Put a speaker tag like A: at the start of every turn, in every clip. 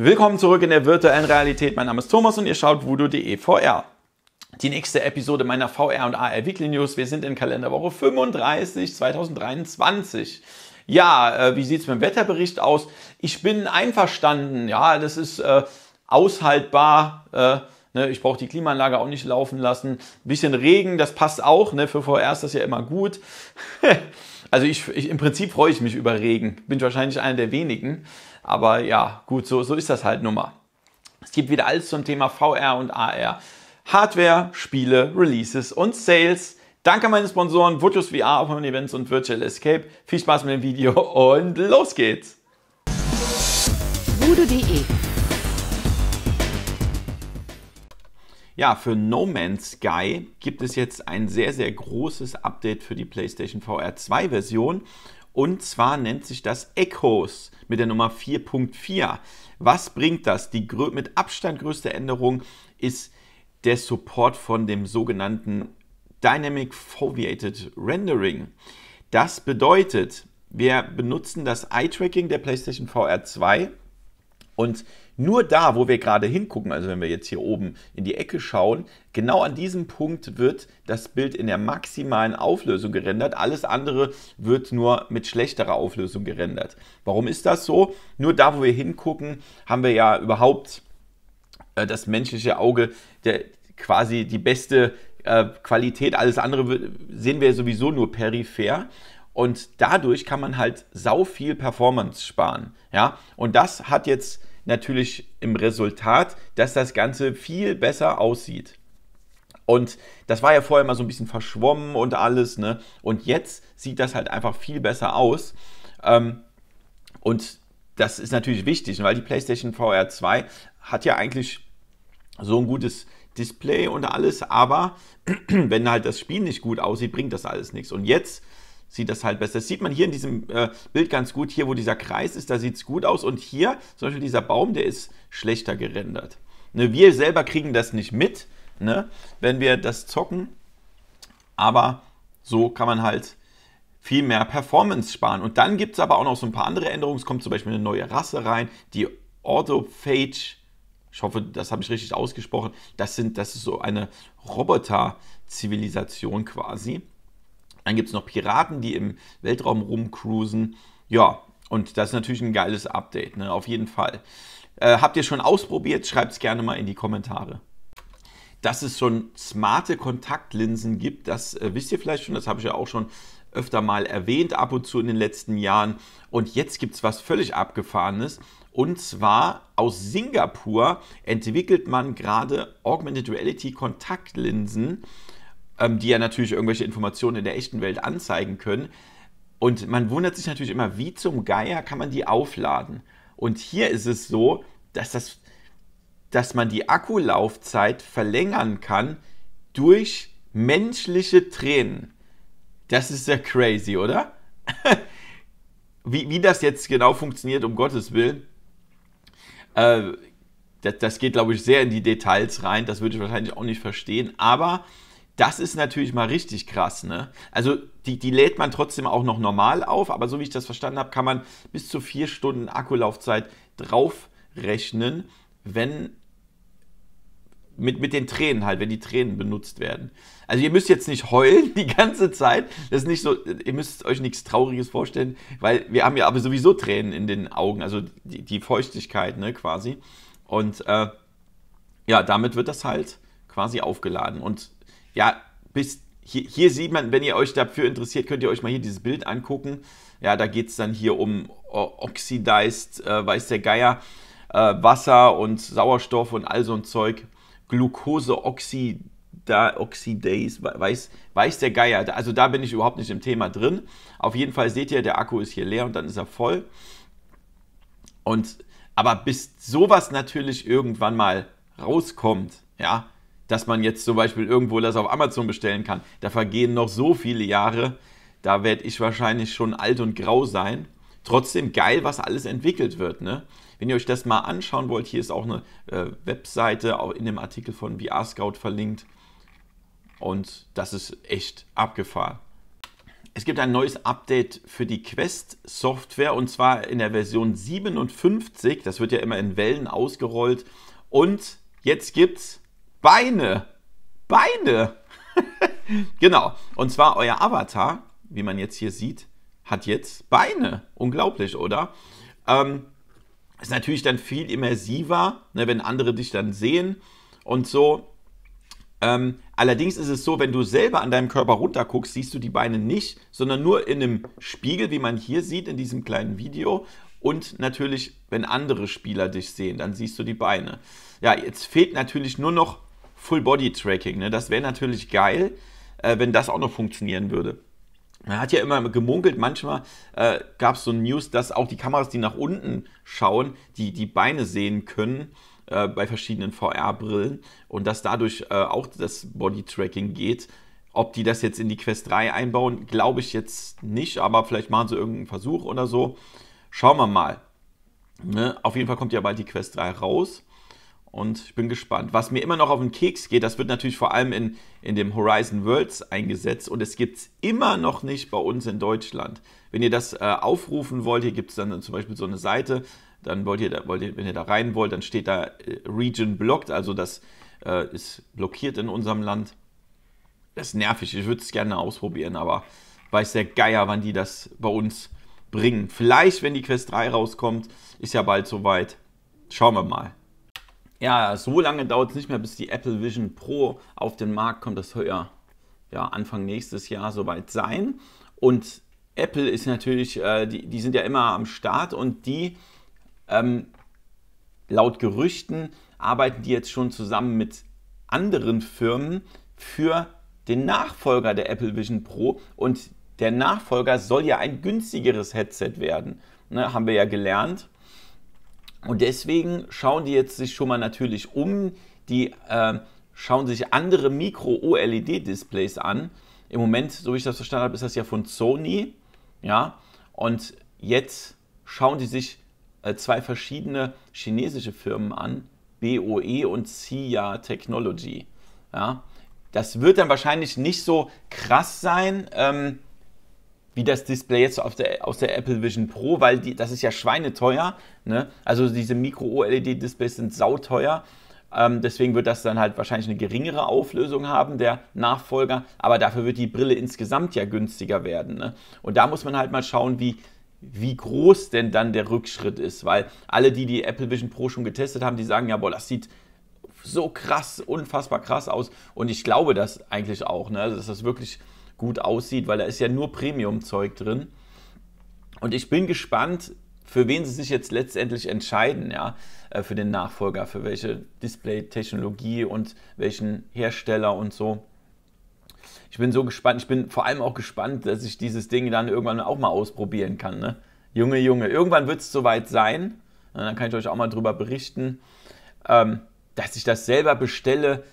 A: Willkommen zurück in der virtuellen Realität. Mein Name ist Thomas und ihr schaut voodoo.de VR. Die nächste Episode meiner VR und AR Weekly News. Wir sind in Kalenderwoche 35 2023. Ja, äh, wie sieht's mit dem Wetterbericht aus? Ich bin einverstanden. Ja, das ist äh, aushaltbar. Äh, ne? Ich brauche die Klimaanlage auch nicht laufen lassen. Ein bisschen Regen, das passt auch. Ne? Für VR ist das ja immer gut. Also ich, ich, im Prinzip freue ich mich über Regen. Bin wahrscheinlich einer der wenigen. Aber ja, gut, so, so ist das halt nun mal. Es gibt wieder alles zum Thema VR und AR. Hardware, Spiele, Releases und Sales. Danke meinen Sponsoren Virtus VR, Open Events und Virtual Escape. Viel Spaß mit dem Video und los geht's! Voodoo.de Ja, für No Man's Sky gibt es jetzt ein sehr, sehr großes Update für die PlayStation VR 2 Version. Und zwar nennt sich das Echoes mit der Nummer 4.4. Was bringt das? Die mit Abstand größte Änderung ist der Support von dem sogenannten Dynamic Foveated Rendering. Das bedeutet, wir benutzen das Eye-Tracking der PlayStation VR 2 und nur da, wo wir gerade hingucken, also wenn wir jetzt hier oben in die Ecke schauen, genau an diesem Punkt wird das Bild in der maximalen Auflösung gerendert. Alles andere wird nur mit schlechterer Auflösung gerendert. Warum ist das so? Nur da, wo wir hingucken, haben wir ja überhaupt äh, das menschliche Auge, der quasi die beste äh, Qualität. Alles andere sehen wir sowieso nur peripher und dadurch kann man halt sau viel Performance sparen. Ja, und das hat jetzt natürlich im Resultat, dass das Ganze viel besser aussieht. Und das war ja vorher mal so ein bisschen verschwommen und alles, ne? Und jetzt sieht das halt einfach viel besser aus. Ähm, und das ist natürlich wichtig, ne? weil die PlayStation VR 2 hat ja eigentlich so ein gutes Display und alles, aber wenn halt das Spiel nicht gut aussieht, bringt das alles nichts. Und jetzt sieht das halt besser. Das sieht man hier in diesem äh, Bild ganz gut. Hier, wo dieser Kreis ist, da sieht es gut aus. Und hier, zum Beispiel dieser Baum, der ist schlechter gerendert. Ne, wir selber kriegen das nicht mit, ne, wenn wir das zocken. Aber so kann man halt viel mehr Performance sparen. Und dann gibt es aber auch noch so ein paar andere Änderungen. Es kommt zum Beispiel eine neue Rasse rein, die Autophage. Ich hoffe, das habe ich richtig ausgesprochen. Das, sind, das ist so eine Roboter-Zivilisation quasi. Dann gibt es noch Piraten, die im Weltraum rumcruisen. Ja, und das ist natürlich ein geiles Update, ne? auf jeden Fall. Äh, habt ihr schon ausprobiert? Schreibt es gerne mal in die Kommentare. Dass es schon smarte Kontaktlinsen gibt, das äh, wisst ihr vielleicht schon, das habe ich ja auch schon öfter mal erwähnt, ab und zu in den letzten Jahren. Und jetzt gibt es was völlig Abgefahrenes. Und zwar aus Singapur entwickelt man gerade Augmented Reality Kontaktlinsen, ähm, die ja natürlich irgendwelche Informationen in der echten Welt anzeigen können. Und man wundert sich natürlich immer, wie zum Geier kann man die aufladen? Und hier ist es so, dass, das, dass man die Akkulaufzeit verlängern kann durch menschliche Tränen. Das ist ja crazy, oder? wie, wie das jetzt genau funktioniert, um Gottes Willen, äh, das, das geht, glaube ich, sehr in die Details rein. Das würde ich wahrscheinlich auch nicht verstehen. Aber das ist natürlich mal richtig krass, ne? Also die, die lädt man trotzdem auch noch normal auf, aber so wie ich das verstanden habe, kann man bis zu vier Stunden Akkulaufzeit draufrechnen, wenn mit, mit den Tränen halt, wenn die Tränen benutzt werden. Also ihr müsst jetzt nicht heulen die ganze Zeit. Das ist nicht so, ihr müsst euch nichts Trauriges vorstellen, weil wir haben ja aber sowieso Tränen in den Augen, also die, die Feuchtigkeit, ne, quasi. Und äh, ja, damit wird das halt quasi aufgeladen. Und ja, bis hier, hier, sieht man, wenn ihr euch dafür interessiert, könnt ihr euch mal hier dieses Bild angucken. Ja, da geht es dann hier um äh, Oxidized, äh, weiß der Geier, äh, Wasser und Sauerstoff und all so ein Zeug. Glucose Oxidase, weiß, weiß der Geier. Also da bin ich überhaupt nicht im Thema drin. Auf jeden Fall seht ihr, der Akku ist hier leer und dann ist er voll. Und aber bis sowas natürlich irgendwann mal rauskommt, ja, dass man jetzt zum Beispiel irgendwo das auf Amazon bestellen kann. Da vergehen noch so viele Jahre, da werde ich wahrscheinlich schon alt und grau sein. Trotzdem geil, was alles entwickelt wird. Ne? Wenn ihr euch das mal anschauen wollt, hier ist auch eine äh, Webseite auch in dem Artikel von VR Scout verlinkt. Und das ist echt abgefahren. Es gibt ein neues Update für die Quest-Software und zwar in der Version 57. Das wird ja immer in Wellen ausgerollt. Und jetzt gibt es Beine. Beine. genau. Und zwar euer Avatar, wie man jetzt hier sieht, hat jetzt Beine. Unglaublich, oder? Ähm, ist natürlich dann viel immersiver, ne, wenn andere dich dann sehen und so. Ähm, allerdings ist es so, wenn du selber an deinem Körper runterguckst, siehst du die Beine nicht, sondern nur in einem Spiegel, wie man hier sieht in diesem kleinen Video. Und natürlich, wenn andere Spieler dich sehen, dann siehst du die Beine. Ja, jetzt fehlt natürlich nur noch Full-Body-Tracking. Ne? Das wäre natürlich geil, äh, wenn das auch noch funktionieren würde. Man hat ja immer gemunkelt, manchmal äh, gab es so News, dass auch die Kameras, die nach unten schauen, die, die Beine sehen können äh, bei verschiedenen VR-Brillen und dass dadurch äh, auch das Body-Tracking geht. Ob die das jetzt in die Quest 3 einbauen, glaube ich jetzt nicht, aber vielleicht machen sie irgendeinen Versuch oder so. Schauen wir mal. Ne? Auf jeden Fall kommt ja bald die Quest 3 raus. Und ich bin gespannt. Was mir immer noch auf den Keks geht, das wird natürlich vor allem in, in dem Horizon Worlds eingesetzt und es gibt es immer noch nicht bei uns in Deutschland. Wenn ihr das äh, aufrufen wollt, hier gibt es dann zum Beispiel so eine Seite, dann wollt ihr, da, wollt ihr, wenn ihr da rein wollt, dann steht da äh, Region blocked, also das äh, ist blockiert in unserem Land. Das ist nervig, ich würde es gerne ausprobieren, aber weiß der Geier, wann die das bei uns bringen. Vielleicht, wenn die Quest 3 rauskommt, ist ja bald soweit. Schauen wir mal ja, so lange dauert es nicht mehr, bis die Apple Vision Pro auf den Markt kommt. Das soll ja, ja Anfang nächstes Jahr soweit sein. Und Apple ist natürlich, äh, die, die sind ja immer am Start und die, ähm, laut Gerüchten, arbeiten die jetzt schon zusammen mit anderen Firmen für den Nachfolger der Apple Vision Pro. Und der Nachfolger soll ja ein günstigeres Headset werden. Ne, haben wir ja gelernt. Und deswegen schauen die jetzt sich schon mal natürlich um, die äh, schauen sich andere Micro-OLED-Displays an. Im Moment, so wie ich das verstanden habe, ist das ja von Sony, ja, und jetzt schauen die sich äh, zwei verschiedene chinesische Firmen an, BOE und Xiya Technology, ja. Das wird dann wahrscheinlich nicht so krass sein, ähm, wie das Display jetzt der, aus der Apple Vision Pro, weil die, das ist ja schweineteuer. Ne? Also diese Micro-OLED-Displays sind sauteuer. Ähm, deswegen wird das dann halt wahrscheinlich eine geringere Auflösung haben, der Nachfolger. Aber dafür wird die Brille insgesamt ja günstiger werden. Ne? Und da muss man halt mal schauen, wie, wie groß denn dann der Rückschritt ist. Weil alle, die die Apple Vision Pro schon getestet haben, die sagen ja, boah, das sieht so krass, unfassbar krass aus. Und ich glaube das eigentlich auch, ne? dass also, das wirklich gut aussieht, weil da ist ja nur Premium-Zeug drin. Und ich bin gespannt, für wen sie sich jetzt letztendlich entscheiden, ja, äh, für den Nachfolger, für welche Display-Technologie und welchen Hersteller und so. Ich bin so gespannt, ich bin vor allem auch gespannt, dass ich dieses Ding dann irgendwann auch mal ausprobieren kann. Ne? Junge, Junge, irgendwann wird es soweit sein. dann kann ich euch auch mal darüber berichten, ähm, dass ich das selber bestelle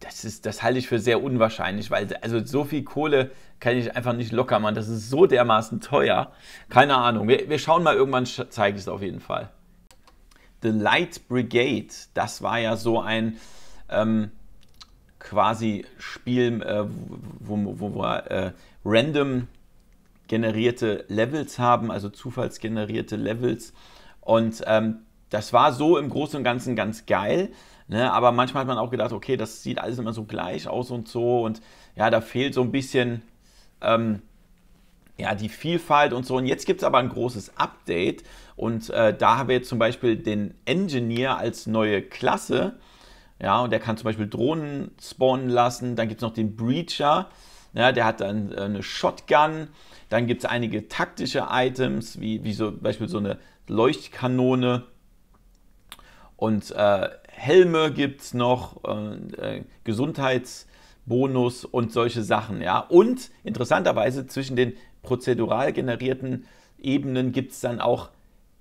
A: das, ist, das halte ich für sehr unwahrscheinlich, weil also so viel Kohle kann ich einfach nicht locker machen. Das ist so dermaßen teuer. Keine Ahnung. Wir, wir schauen mal, irgendwann zeige ich es auf jeden Fall. The Light Brigade, das war ja so ein ähm, quasi Spiel, äh, wo, wo, wo wir äh, random generierte Levels haben, also zufallsgenerierte Levels. Und ähm, das war so im Großen und Ganzen ganz geil. Ne? Aber manchmal hat man auch gedacht, okay, das sieht alles immer so gleich aus und so. Und ja, da fehlt so ein bisschen ähm, ja, die Vielfalt und so. Und jetzt gibt es aber ein großes Update. Und äh, da haben wir jetzt zum Beispiel den Engineer als neue Klasse. Ja, und der kann zum Beispiel Drohnen spawnen lassen. Dann gibt es noch den Breacher. Ja, der hat dann äh, eine Shotgun. Dann gibt es einige taktische Items, wie, wie so, zum Beispiel so eine Leuchtkanone. Und äh, Helme gibt es noch, äh, Gesundheitsbonus und solche Sachen. Ja? Und interessanterweise zwischen den prozedural generierten Ebenen gibt es dann auch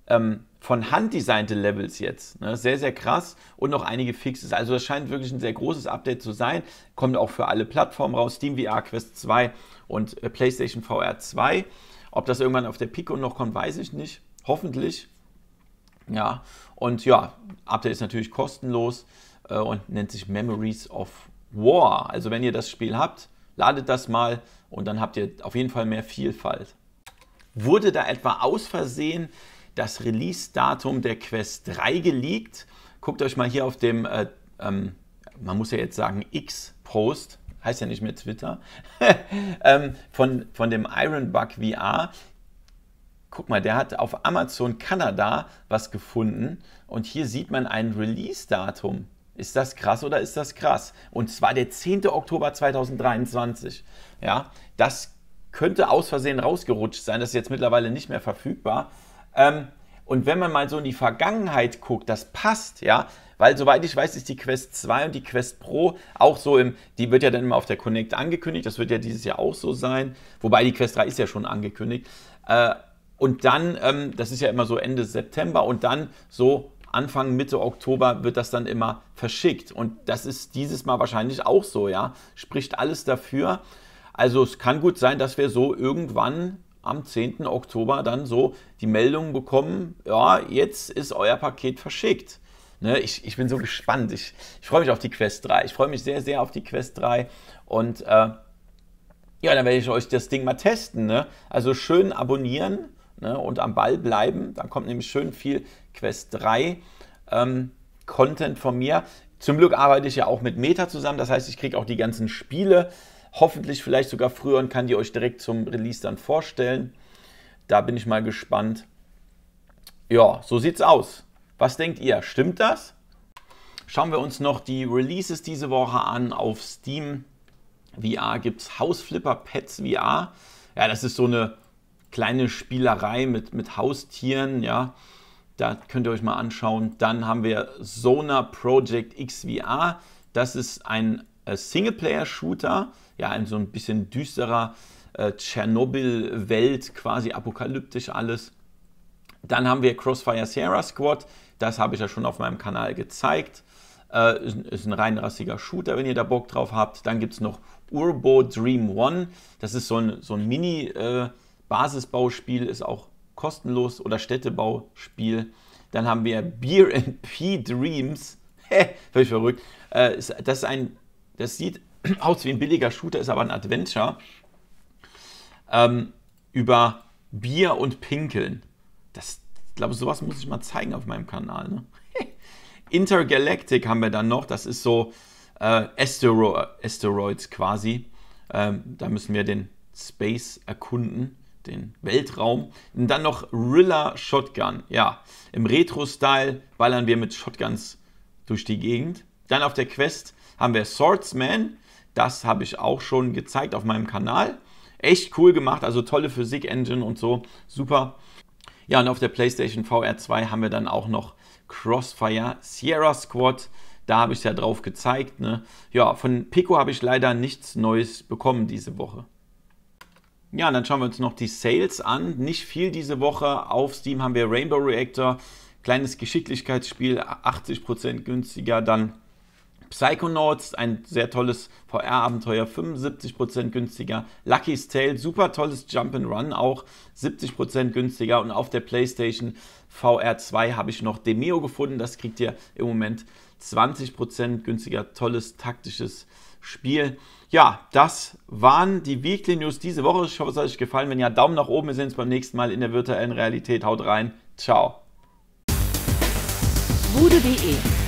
A: ähm, von Hand designte Levels jetzt. Ne? Sehr, sehr krass und noch einige Fixes. Also das scheint wirklich ein sehr großes Update zu sein. Kommt auch für alle Plattformen raus, Steam VR Quest 2 und äh, PlayStation VR 2. Ob das irgendwann auf der Pico noch kommt, weiß ich nicht. Hoffentlich. Ja, und ja, Update ist natürlich kostenlos äh, und nennt sich Memories of War. Also wenn ihr das Spiel habt, ladet das mal und dann habt ihr auf jeden Fall mehr Vielfalt. Wurde da etwa aus Versehen das Release-Datum der Quest 3 geleakt? Guckt euch mal hier auf dem, äh, ähm, man muss ja jetzt sagen, X-Post, heißt ja nicht mehr Twitter, ähm, von, von dem Ironbug VR guck mal, der hat auf Amazon Kanada was gefunden und hier sieht man ein Release-Datum. Ist das krass oder ist das krass? Und zwar der 10. Oktober 2023. Ja, das könnte aus Versehen rausgerutscht sein. Das ist jetzt mittlerweile nicht mehr verfügbar. Ähm, und wenn man mal so in die Vergangenheit guckt, das passt, ja, weil soweit ich weiß, ist die Quest 2 und die Quest Pro auch so im, die wird ja dann immer auf der Connect angekündigt, das wird ja dieses Jahr auch so sein, wobei die Quest 3 ist ja schon angekündigt. Äh, und dann, ähm, das ist ja immer so Ende September und dann so Anfang, Mitte Oktober wird das dann immer verschickt. Und das ist dieses Mal wahrscheinlich auch so, ja. Spricht alles dafür. Also es kann gut sein, dass wir so irgendwann am 10. Oktober dann so die Meldung bekommen, ja, jetzt ist euer Paket verschickt. Ne, ich, ich bin so gespannt. Ich, ich freue mich auf die Quest 3. Ich freue mich sehr, sehr auf die Quest 3. Und äh, ja, dann werde ich euch das Ding mal testen. Ne? Also schön abonnieren ne, und am Ball bleiben. Dann kommt nämlich schön viel Quest 3 ähm, Content von mir. Zum Glück arbeite ich ja auch mit Meta zusammen, das heißt, ich kriege auch die ganzen Spiele, hoffentlich vielleicht sogar früher und kann die euch direkt zum Release dann vorstellen. Da bin ich mal gespannt. Ja, so sieht's aus. Was denkt ihr? Stimmt das? Schauen wir uns noch die Releases diese Woche an. Auf Steam VR gibt es House Flipper Pets VR. Ja, das ist so eine kleine Spielerei mit, mit Haustieren, ja. Da könnt ihr euch mal anschauen. Dann haben wir Sona Project XVR. Das ist ein äh, Singleplayer-Shooter, ja, in so ein bisschen düsterer äh, Tschernobyl-Welt, quasi apokalyptisch alles. Dann haben wir Crossfire Sierra Squad, das habe ich ja schon auf meinem Kanal gezeigt. Äh, ist, ist, ein reinrassiger Shooter, wenn ihr da Bock drauf habt. Dann gibt es noch Urbo Dream One, das ist so ein, so ein Mini- äh, Basisbauspiel ist auch kostenlos oder Städtebauspiel. Dann haben wir Beer and P Dreams. Völlig verrückt. Äh, das, ist ein, das sieht aus wie ein billiger Shooter, ist aber ein Adventure. Ähm, über Bier und Pinkeln. Das, ich glaube, sowas muss ich mal zeigen auf meinem Kanal. Ne? Intergalactic haben wir dann noch. Das ist so äh, Astero Asteroids quasi. Ähm, da müssen wir den Space erkunden den Weltraum. Und dann noch Rilla Shotgun. Ja, im Retro-Style ballern wir mit Shotguns durch die Gegend. Dann auf der Quest haben wir Swordsman. Das habe ich auch schon gezeigt auf meinem Kanal. Echt cool gemacht, also tolle Physik-Engine und so. Super. Ja, und auf der PlayStation VR 2 haben wir dann auch noch Crossfire Sierra Squad. Da habe ich es ja drauf gezeigt. Ne? Ja, von Pico habe ich leider nichts Neues bekommen diese Woche. Ja, dann schauen wir uns noch die Sales an. Nicht viel diese Woche. Auf Steam haben wir Rainbow Reactor, kleines Geschicklichkeitsspiel, 80% günstiger. Dann Psychonauts, ein sehr tolles VR-Abenteuer, 75% günstiger. Lucky's Tale, super tolles Jump'n'Run, auch 70% günstiger. Und auf der PlayStation VR 2 habe ich noch Demeo gefunden. Das kriegt ihr im Moment 20% günstiger. Tolles taktisches Spiel. Ja, das waren die Weekly News diese Woche. Ich hoffe, es hat euch gefallen. Wenn ja, Daumen nach oben. Wir sehen uns beim nächsten Mal in der virtuellen Realität. Haut rein. Ciao. Bude.de